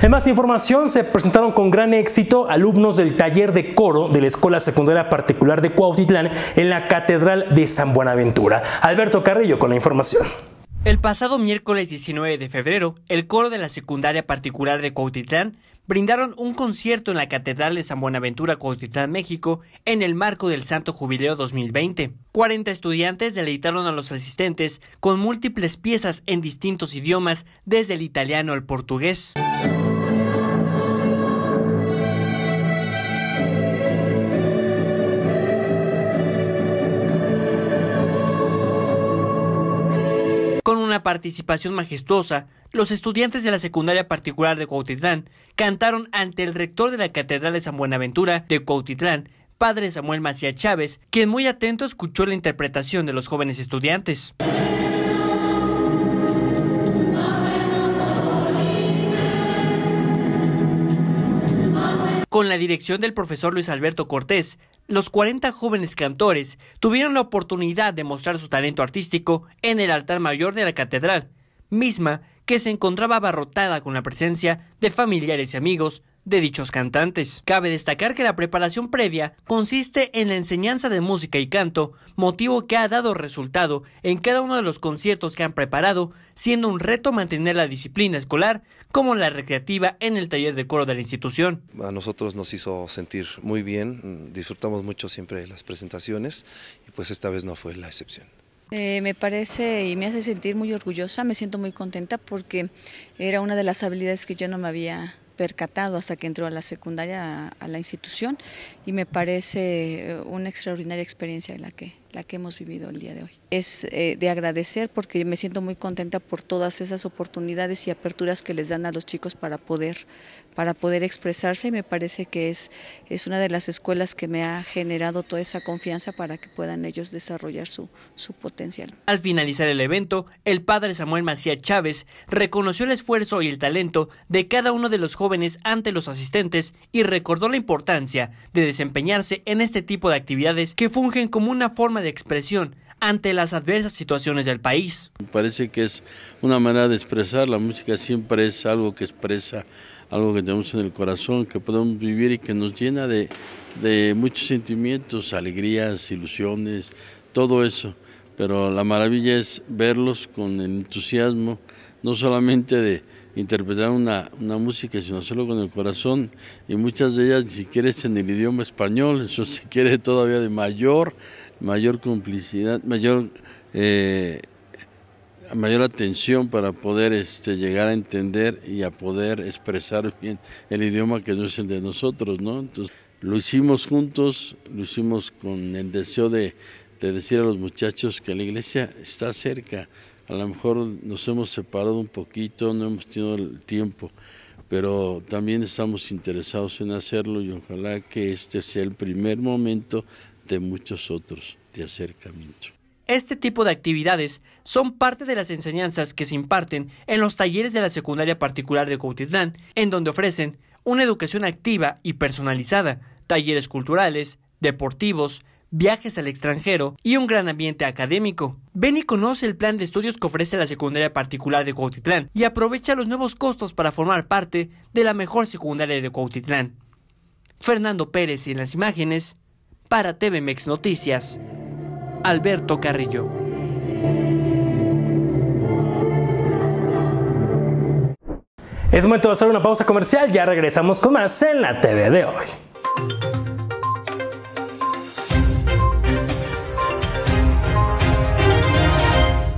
En más información, se presentaron con gran éxito alumnos del taller de coro de la Escuela Secundaria Particular de Cuautitlán en la Catedral de San Buenaventura. Alberto Carrillo con la información. El pasado miércoles 19 de febrero, el coro de la Secundaria Particular de Cuautitlán brindaron un concierto en la Catedral de San Buenaventura, Cuautitlán, México, en el marco del Santo Jubileo 2020. 40 estudiantes deleitaron a los asistentes con múltiples piezas en distintos idiomas, desde el italiano al portugués. participación majestuosa, los estudiantes de la secundaria particular de Cuautitlán cantaron ante el rector de la Catedral de San Buenaventura de Cuautitlán, padre Samuel Macías Chávez, quien muy atento escuchó la interpretación de los jóvenes estudiantes. Con la dirección del profesor Luis Alberto Cortés, los 40 jóvenes cantores tuvieron la oportunidad de mostrar su talento artístico en el altar mayor de la catedral, misma que se encontraba abarrotada con la presencia de familiares y amigos de dichos cantantes. Cabe destacar que la preparación previa consiste en la enseñanza de música y canto, motivo que ha dado resultado en cada uno de los conciertos que han preparado, siendo un reto mantener la disciplina escolar como la recreativa en el taller de coro de la institución. A nosotros nos hizo sentir muy bien, disfrutamos mucho siempre las presentaciones y pues esta vez no fue la excepción. Eh, me parece y me hace sentir muy orgullosa, me siento muy contenta porque era una de las habilidades que yo no me había percatado hasta que entró a la secundaria, a, la institución, y me parece eh, una extraordinaria experiencia la que, que hemos vivido el día de hoy. Es eh, de agradecer porque me siento muy contenta por todas esas oportunidades y aperturas que les dan a los chicos para poder, para poder expresarse y me parece que es, es una de las escuelas que me ha generado toda esa confianza para que puedan ellos desarrollar su, su potencial. Al finalizar el evento, el padre Samuel Macías Chávez reconoció el esfuerzo y el talento de cada uno de los jóvenes ante los asistentes y recordó la importancia de desempeñarse en este tipo de actividades que fungen como una forma de expresión ante las adversas situaciones del país. Parece que es una manera de expresar, la música siempre es algo que expresa, algo que tenemos en el corazón, que podemos vivir y que nos llena de, de muchos sentimientos, alegrías, ilusiones, todo eso. Pero la maravilla es verlos con el entusiasmo, no solamente de interpretar una, una, música, sino solo con el corazón, y muchas de ellas ni siquiera es en el idioma español, eso se quiere todavía de mayor mayor complicidad, mayor, eh, mayor atención para poder este, llegar a entender y a poder expresar bien el idioma que no es el de nosotros, ¿no? Entonces, lo hicimos juntos, lo hicimos con el deseo de, de decir a los muchachos que la iglesia está cerca. A lo mejor nos hemos separado un poquito, no hemos tenido el tiempo, pero también estamos interesados en hacerlo y ojalá que este sea el primer momento muchos otros de acercamiento. Este tipo de actividades son parte de las enseñanzas que se imparten en los talleres de la secundaria particular de Cuautitlán, en donde ofrecen una educación activa y personalizada, talleres culturales, deportivos, viajes al extranjero y un gran ambiente académico. Ven y conoce el plan de estudios que ofrece la secundaria particular de Cuautitlán y aprovecha los nuevos costos para formar parte de la mejor secundaria de Cuautitlán. Fernando Pérez y en las imágenes, para TVMex Noticias, Alberto Carrillo. Es momento de hacer una pausa comercial, ya regresamos con más en la TV de hoy.